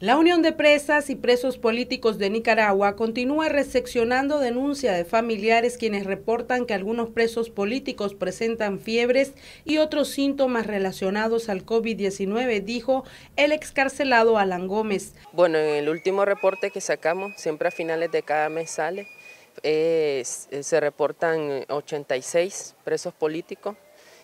La Unión de Presas y Presos Políticos de Nicaragua continúa recepcionando denuncia de familiares quienes reportan que algunos presos políticos presentan fiebres y otros síntomas relacionados al COVID-19, dijo el excarcelado Alan Gómez. Bueno, en el último reporte que sacamos, siempre a finales de cada mes sale, eh, se reportan 86 eh, presos políticos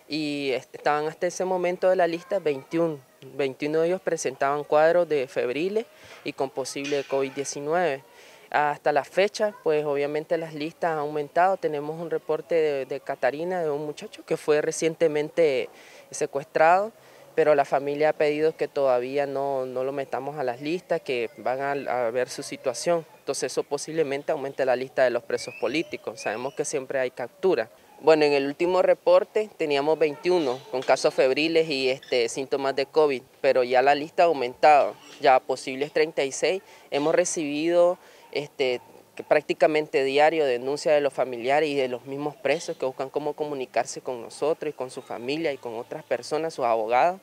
y estaban hasta ese momento de la lista 21 21 de ellos presentaban cuadros de febriles y con posible COVID-19. Hasta la fecha, pues obviamente las listas han aumentado. Tenemos un reporte de, Catarina, de un muchacho que fue recientemente secuestrado pero la familia ha pedido que todavía no, lo metamos a las listas, que van a, a, ver su situación. Entonces eso posiblemente aumente la lista de los presos políticos. Sabemos que siempre hay captura. Bueno, en el último reporte teníamos 21 con casos febriles y este, síntomas de COVID, pero ya la lista ha aumentado, ya posibles 36. Hemos recibido este, prácticamente diario denuncias de los familiares y de los mismos presos que buscan cómo comunicarse con nosotros y con su familia y con otras personas, sus abogados,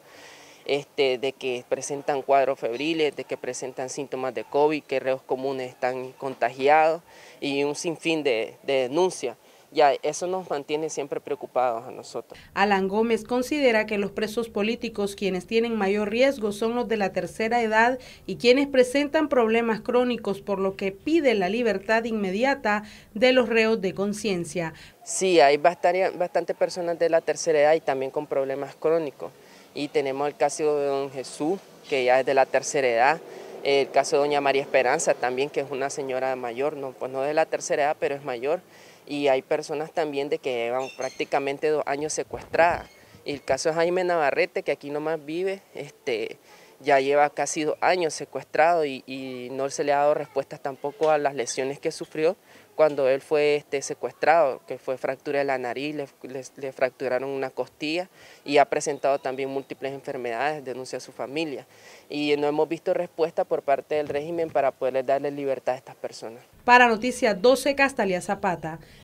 este, de que presentan cuadros febriles, de que presentan síntomas de COVID, que reos comunes están contagiados y un sinfín de denuncias ya eso nos mantiene siempre preocupados a nosotros. Alan Gómez considera que los presos políticos quienes tienen mayor riesgo son los de la tercera edad y quienes presentan problemas crónicos, por lo que pide la libertad inmediata de los reos de conciencia. Sí, hay bastante, bastante personas de la tercera edad y también con problemas crónicos. Y tenemos el caso de don Jesús, que ya es de la tercera edad, el caso de doña María Esperanza también, que es una señora mayor, no, pues no de la tercera edad, pero es mayor. Y hay personas también de que llevan prácticamente dos años secuestradas. Y el caso de Jaime Navarrete, que aquí nomás vive, este, ya lleva casi dos años secuestrado y, no se le ha dado respuesta tampoco a las lesiones que sufrió cuando él fue este, secuestrado, que fue fractura de la nariz, le, le, fracturaron una costilla y ha presentado también múltiples enfermedades, denuncia a su familia. Y no hemos visto respuesta por parte del régimen para poder darle libertad a estas personas. Para Noticias 12, Castalia Zapata.